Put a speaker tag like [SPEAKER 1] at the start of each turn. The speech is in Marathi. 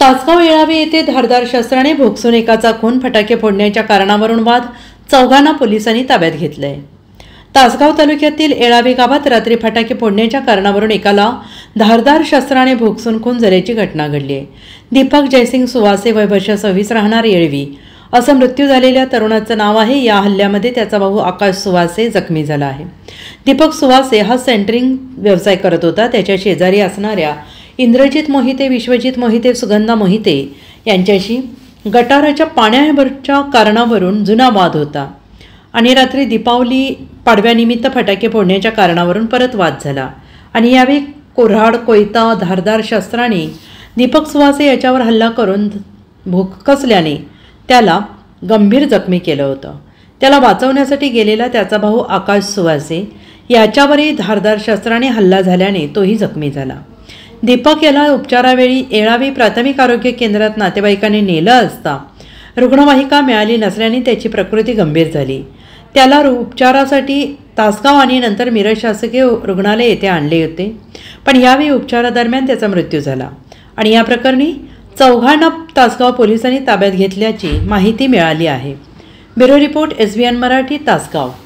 [SPEAKER 1] तासगाव येळावे येथे धारदार शस्त्राने भोगसून एकाचा खून फटाके फोडण्याच्या कारणावरून वाद चौघांना पोलिसांनी ताब्यात घेतलंय तासगाव तालुक्यातील येळावे गावात रात्री फटाके फोडण्याच्या कारणावरून एकाला धारदार शस्त्राने भोगसून खून झाल्याची घटना घडली आहे दीपक जयसिंग सुवासे वर्ष सव्वीस राहणार येळवी असं मृत्यू झालेल्या तरुणाचं नाव आहे या हल्ल्यामध्ये त्याचा भाऊ आकाश सुवासे जखमी झाला आहे दीपक सुवासे हा सेंटरिंग व्यवसाय करत होता त्याच्या शेजारी असणाऱ्या इंद्रजित मोहिते विश्वजित मोहिते सुगंधा मोहिते यांच्याशी गटाराच्या पाण्यावरच्या कारणावरून जुना वाद होता आणि रात्री दीपावली पाडव्यानिमित्त फटाके फोडण्याच्या कारणावरून परत वाद झाला आणि यावेळी कोऱ्हाड कोयता धारदार शस्त्राने दीपक सुवासे याच्यावर हल्ला करून कसल्याने त्याला गंभीर जखमी केलं होतं त्याला वाचवण्यासाठी गेलेला त्याचा भाऊ आकाश सुवासे याच्यावरही धारदार शस्त्राने हल्ला झाल्याने तोही जखमी झाला दीपक याला उपचारावेळी येळावी प्राथमिक आरोग्य केंद्रात नातेवाईकांनी नेलं असता रुग्णवाहिका मिळाली नसल्याने त्याची प्रकृती गंभीर झाली त्याला रु उपचारासाठी तासगाव आणि नंतर मिरज शासकीय रुग्णालय येथे आणले होते पण यावेळी उपचारादरम्यान त्याचा मृत्यू झाला आणि या प्रकरणी चौघांना तासगाव पोलिसांनी ताब्यात घेतल्याची माहिती मिळाली आहे bureau report S B N Marathi Tasgaon